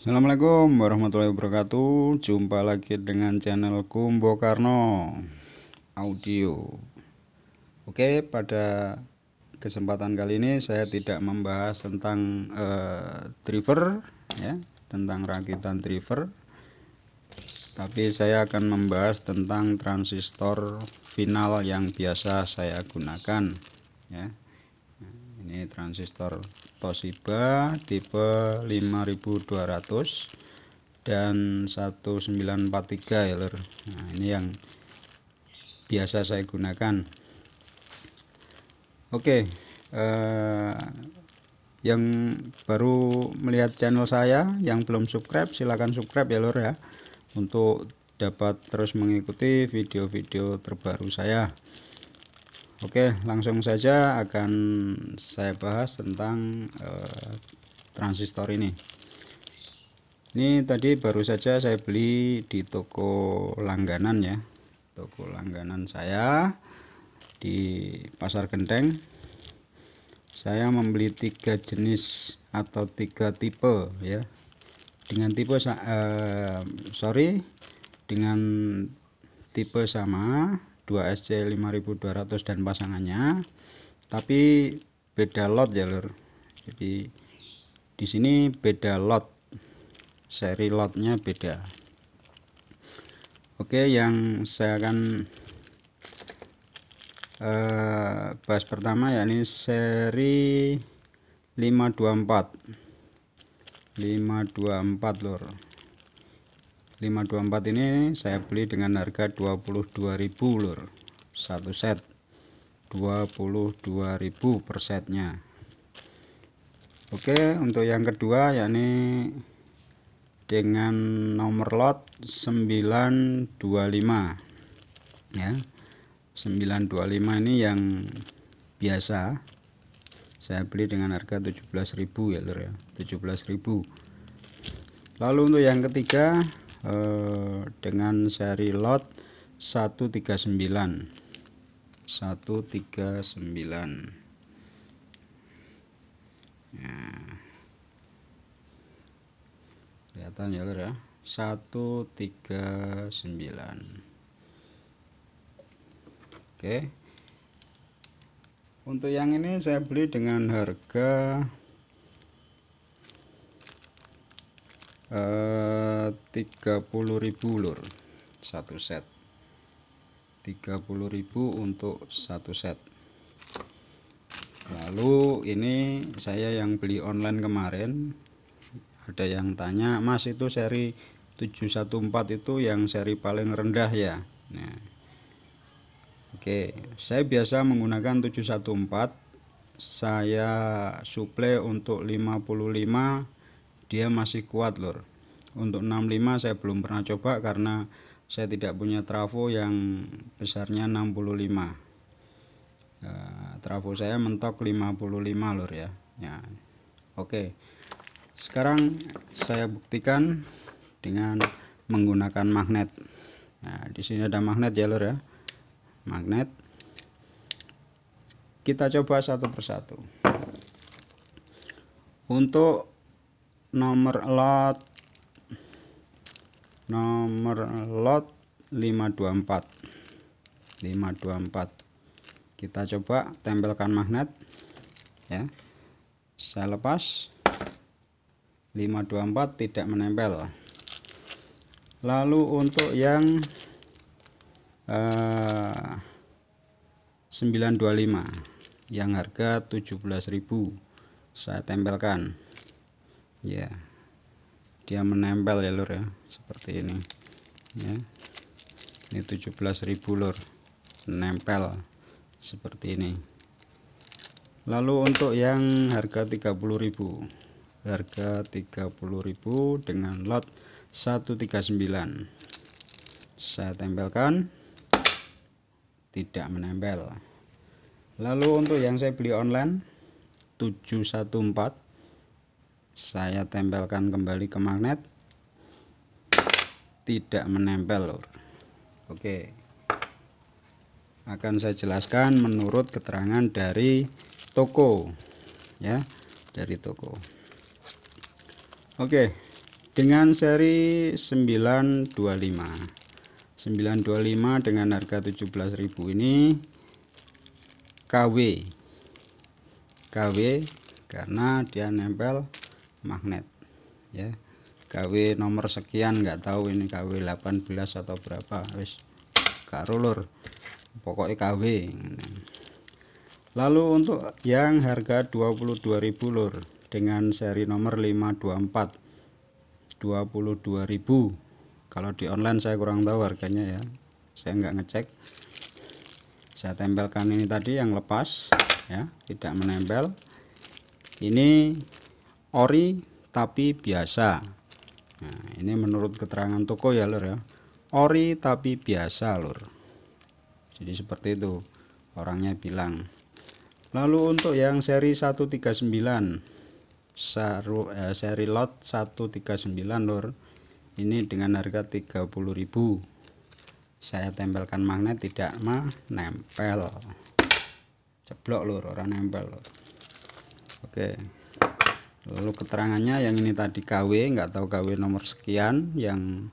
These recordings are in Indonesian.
Assalamualaikum warahmatullahi wabarakatuh Jumpa lagi dengan channel Kumbo Karno Audio Oke pada kesempatan kali ini saya tidak membahas tentang eh, driver ya Tentang rakitan driver Tapi saya akan membahas tentang transistor final yang biasa saya gunakan ya Ini transistor Toshiba tipe 5200 dan 1943 ya lor. Nah, ini yang biasa saya gunakan. Oke, okay, eh, yang baru melihat channel saya, yang belum subscribe silahkan subscribe ya lor ya untuk dapat terus mengikuti video-video terbaru saya. Oke, langsung saja akan saya bahas tentang eh, transistor ini. Ini tadi baru saja saya beli di toko langganan ya, toko langganan saya di Pasar Genteng. Saya membeli tiga jenis atau tiga tipe ya. Dengan tipe eh, sorry, dengan tipe sama 2 SC 5200 dan pasangannya tapi beda lot ya lur jadi di sini beda lot seri lotnya beda oke yang saya akan eh, bahas pertama yakni seri 524 524 lur 524 ini saya beli dengan harga 22.000 lur satu set 22.000 per setnya Oke untuk yang kedua yakni dengan nomor lot 925 ya 925 ini yang biasa saya beli dengan harga 17.000 ya lur ya 17.000 lalu untuk yang ketiga Eh, dengan seri lot 139 139 Nah, kelihatan ya ya. 139. Oke. Untuk yang ini saya beli dengan harga Eh, puluh ribu lur satu set ribu untuk satu set lalu ini saya yang beli online kemarin ada yang tanya mas itu seri 714 itu yang seri paling rendah ya nah. Oke saya biasa menggunakan 714 saya suplai untuk 55 dia masih kuat lor untuk 65 saya belum pernah coba karena saya tidak punya trafo yang besarnya 65 eh, trafo saya mentok 55 lor ya. ya. Oke. Sekarang saya buktikan dengan menggunakan magnet. Nah, di sini ada magnet ya lur ya. Magnet. Kita coba satu persatu. Untuk nomor lot nomor lot 524 524 kita coba tempelkan magnet ya saya lepas 524 tidak menempel lalu untuk yang eh, 925 yang harga 17.000 saya tempelkan ya yeah. dia menempel ya lur ya seperti ini ya ini 17.000 lur menempel seperti ini lalu untuk yang harga 30.000 harga 30.000 dengan lot 139 saya tempelkan tidak menempel lalu untuk yang saya beli online 714 saya tempelkan kembali ke magnet tidak menempel lor oke akan saya jelaskan menurut keterangan dari toko ya dari toko oke dengan seri 925 925 dengan harga 17.000 ini KW KW karena dia nempel magnet ya KW nomor sekian nggak tahu ini KW 18 atau berapa wis karulur pokoknya KW lalu untuk yang harga 22.000 lur dengan seri nomor 524 22.000 kalau di online saya kurang tahu harganya ya saya nggak ngecek saya tempelkan ini tadi yang lepas ya tidak menempel ini ori tapi biasa nah, ini menurut keterangan toko ya lur ya ori tapi biasa lur jadi seperti itu orangnya bilang lalu untuk yang seri 139 saru, eh, seri lot 139 lur ini dengan harga 30.000 saya tempelkan magnet tidak mah nempel ceblok lur orang nempel lur oke okay lalu keterangannya yang ini tadi KW nggak tahu KW nomor sekian yang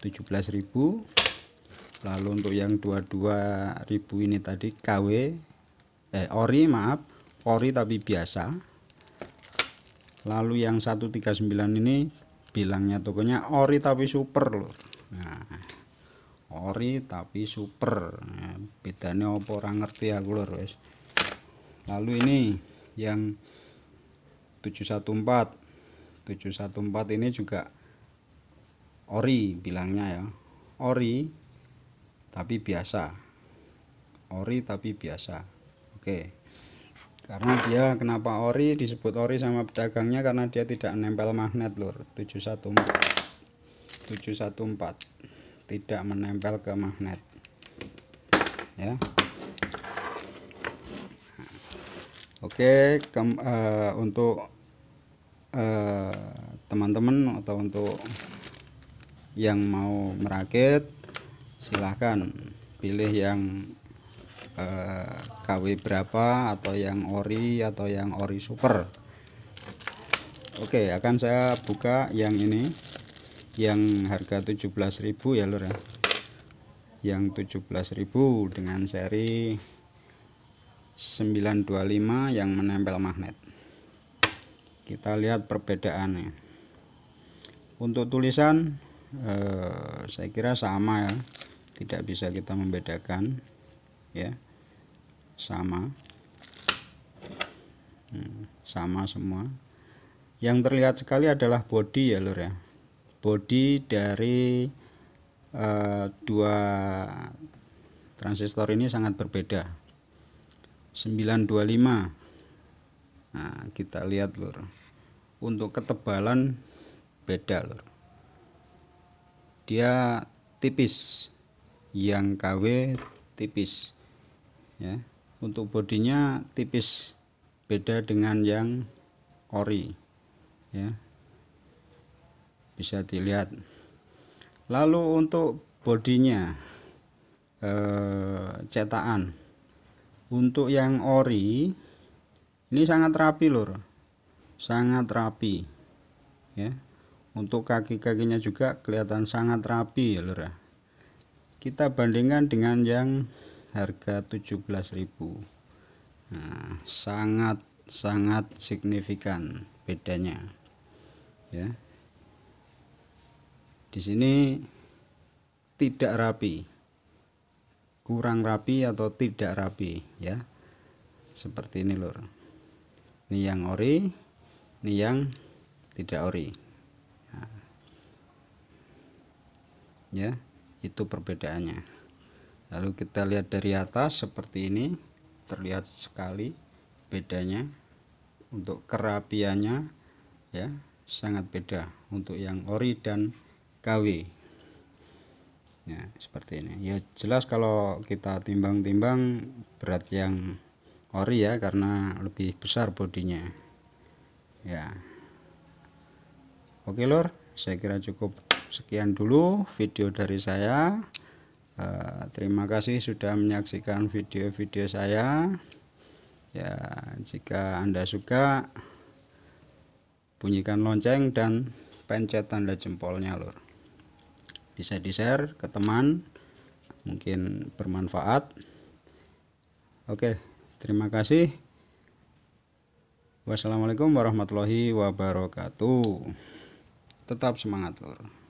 17.000 lalu untuk yang 22.000 ini tadi KW eh ori maaf ori tapi biasa lalu yang 139 ini bilangnya tokonya ori tapi super loh nah ori tapi super nah, bedanya apa orang ngerti aku lho lalu ini yang 714 714 ini juga ori bilangnya ya ori tapi biasa ori tapi biasa oke karena dia kenapa ori disebut ori sama pedagangnya karena dia tidak menempel magnet lur 714 714 tidak menempel ke magnet ya Oke, okay, uh, eh, untuk eh, teman-teman uh, atau untuk yang mau merakit silahkan pilih yang uh, eh, KW berapa atau yang ori atau yang ori super Oke akan saya buka yang ini yang harga 17.000 ya lur ya yang 17.000 dengan seri 925 yang menempel magnet kita lihat perbedaannya untuk tulisan eh, saya kira sama ya tidak bisa kita membedakan ya sama hmm, sama semua yang terlihat sekali adalah body ya lur ya body dari eh, dua transistor ini sangat berbeda 925 nah kita lihat lur untuk ketebalan beda lur dia tipis yang KW tipis ya untuk bodinya tipis beda dengan yang ori ya bisa dilihat lalu untuk bodinya eh, cetakan untuk yang ori ini sangat rapi lor sangat rapi ya untuk kaki-kakinya juga kelihatan sangat rapi ya lor kita bandingkan dengan yang harga 17.000 nah, sangat sangat signifikan bedanya ya di sini tidak rapi kurang rapi atau tidak rapi ya seperti ini lur ini yang ori ini yang tidak ori ya. ya itu perbedaannya lalu kita lihat dari atas seperti ini terlihat sekali bedanya untuk kerapiannya ya sangat beda untuk yang ori dan KW ya seperti ini ya jelas kalau kita timbang-timbang berat yang ori ya karena lebih besar bodinya ya oke lor saya kira cukup sekian dulu video dari saya e, terima kasih sudah menyaksikan video-video saya ya jika anda suka bunyikan lonceng dan pencet tanda jempolnya lor bisa di share ke teman mungkin bermanfaat oke terima kasih wassalamualaikum warahmatullahi wabarakatuh tetap semangat lor